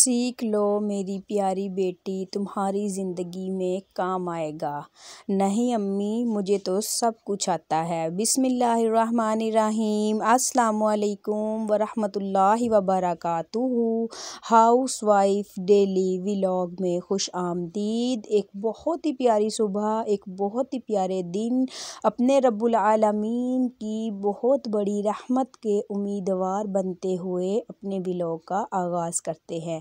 सीख लो मेरी प्यारी बेटी तुम्हारी ज़िंदगी में काम आएगा नहीं अम्मी मुझे तो सब कुछ आता है बिसमीम असलकम वरहमल वबरकू हाउस वाइफ डेली व्लॉग में खुश आमदीद एक बहुत ही प्यारी सुबह एक बहुत ही प्यारे दिन अपने रबालमीन की बहुत बड़ी रहमत के उम्मीदवार बनते हुए अपने व्लॉग का आगाज़ करते हैं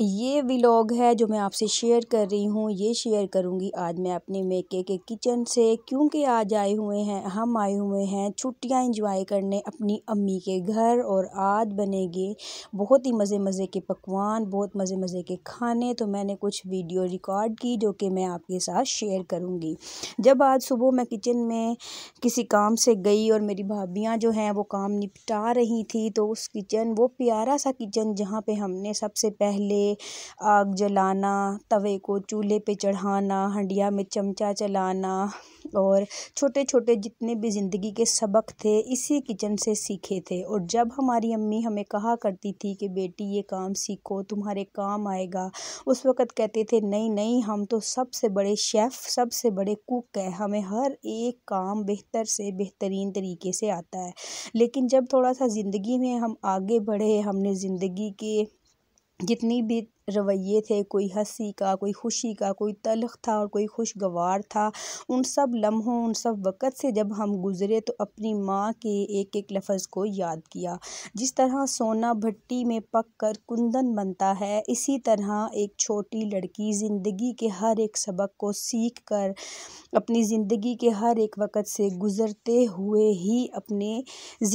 ये व्लॉग है जो मैं आपसे शेयर कर रही हूँ ये शेयर करूँगी आज मैं अपने मेके के किचन से क्योंकि आज आए हुए हैं हम आए हुए हैं छुट्टियाँ इंजॉय करने अपनी अम्मी के घर और आज बनेंगे बहुत ही मज़े मज़े के पकवान बहुत मज़े मज़े के खाने तो मैंने कुछ वीडियो रिकॉर्ड की जो कि मैं आपके साथ शेयर करूँगी जब आज सुबह मैं किचन में किसी काम से गई और मेरी भाभियाँ जो हैं वो काम निपटा रही थी तो उस किचन वो प्यारा सा किचन जहाँ पर हमने सबसे पहले पतीले आग जलाना तवे को चूल्हे पे चढ़ाना हंडिया में चमचा चलाना और छोटे छोटे जितने भी ज़िंदगी के सबक थे इसी किचन से सीखे थे और जब हमारी अम्मी हमें कहा करती थी कि बेटी ये काम सीखो तुम्हारे काम आएगा उस वक़्त कहते थे नहीं नहीं हम तो सबसे बड़े शेफ़ सबसे बड़े कुक हैं हमें हर एक काम बेहतर से बेहतरीन तरीके से आता है लेकिन जब थोड़ा सा ज़िंदगी में हम आगे बढ़े हमने ज़िंदगी के जितनी भी रवैये थे कोई हँसी का कोई ख़ुशी का कोई तलख़ था और कोई खुशगवार था उन सब लम्हों उन सब वक़्त से जब हम गुज़रे तो अपनी माँ के एक एक लफ़्ज़ को याद किया जिस तरह सोना भट्टी में पक कर कुंदन बनता है इसी तरह एक छोटी लड़की ज़िंदगी के हर एक सबक को सीख कर अपनी ज़िंदगी के हर एक वक़्त से गुज़रते हुए ही अपने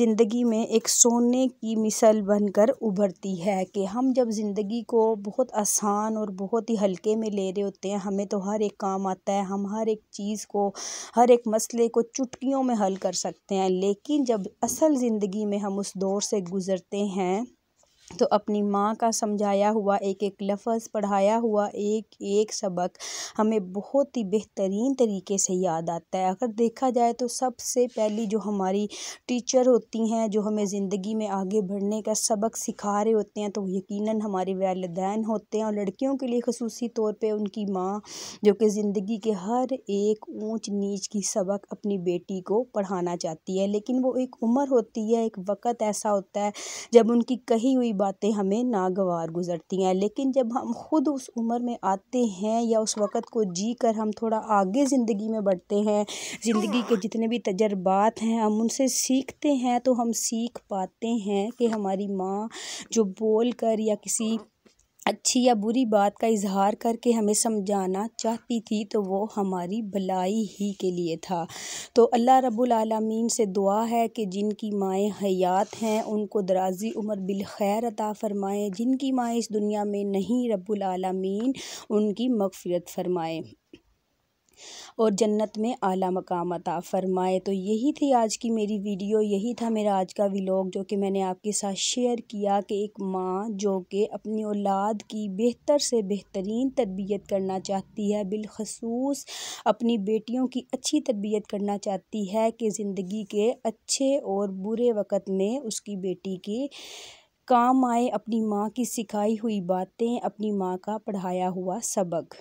ज़िंदगी में एक सोने की मिसल बनकर उभरती है कि हम जब ज़िंदगी को बहुत बहुत आसान और बहुत ही हल्के में ले रहे होते हैं हमें तो हर एक काम आता है हम हर एक चीज़ को हर एक मसले को चुटकियों में हल कर सकते हैं लेकिन जब असल ज़िंदगी में हम उस दौर से गुज़रते हैं तो अपनी माँ का समझाया हुआ एक एक लफ़्ज़ पढ़ाया हुआ एक एक सबक हमें बहुत ही बेहतरीन तरीके से याद आता है अगर देखा जाए तो सबसे पहली जो हमारी टीचर होती हैं जो हमें ज़िंदगी में आगे बढ़ने का सबक सिखा रहे होते हैं तो यकीनन हमारे वालदैन होते हैं और लड़कियों के लिए खसूसी तौर पे उनकी माँ जो कि ज़िंदगी के हर एक ऊँच नीच की सबक अपनी बेटी को पढ़ाना चाहती है लेकिन वो एक उम्र होती है एक वक़्त ऐसा होता है जब उनकी कही हुई बातें हमें नागवार गुज़रती हैं लेकिन जब हम ख़ुद उस उम्र में आते हैं या उस वक़्त को जी कर हम थोड़ा आगे ज़िंदगी में बढ़ते हैं ज़िंदगी के जितने भी तजर्बात हैं हम उनसे सीखते हैं तो हम सीख पाते हैं कि हमारी माँ जो बोल कर या किसी अच्छी या बुरी बात का इज़हार करके हमें समझाना चाहती थी तो वो हमारी भलाई ही के लिए था तो अल्लाह रब्बुल आलमीन से दुआ है कि जिनकी माएँ हयात हैं उनको दराजी उम्र बिलखैर अता फ़रमाएँ जिनकी माएँ इस दुनिया में नहीं रब्बुल आलमीन उनकी मगफ़रत फ़रमाएँ और जन्नत में आला मकाम अता फ़रमाए तो यही थी आज की मेरी वीडियो यही था मेरा आज का व्लॉग जो कि मैंने आपके साथ शेयर किया कि एक माँ जो कि अपनी औलाद की बेहतर से बेहतरीन तरबियत करना चाहती है बिलखसूस अपनी बेटियों की अच्छी तरबियत करना चाहती है कि ज़िंदगी के अच्छे और बुरे वक़्त में उसकी बेटी की काम आए अपनी माँ की सिखाई हुई बातें अपनी माँ का पढ़ाया हुआ सबक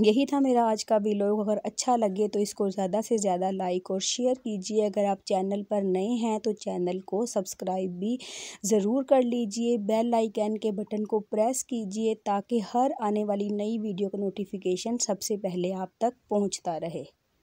यही था मेरा आज का वीलॉग अगर अच्छा लगे तो इसको ज़्यादा से ज़्यादा लाइक और शेयर कीजिए अगर आप चैनल पर नए हैं तो चैनल को सब्सक्राइब भी ज़रूर कर लीजिए बेल आइकन के बटन को प्रेस कीजिए ताकि हर आने वाली नई वीडियो का नोटिफिकेशन सबसे पहले आप तक पहुंचता रहे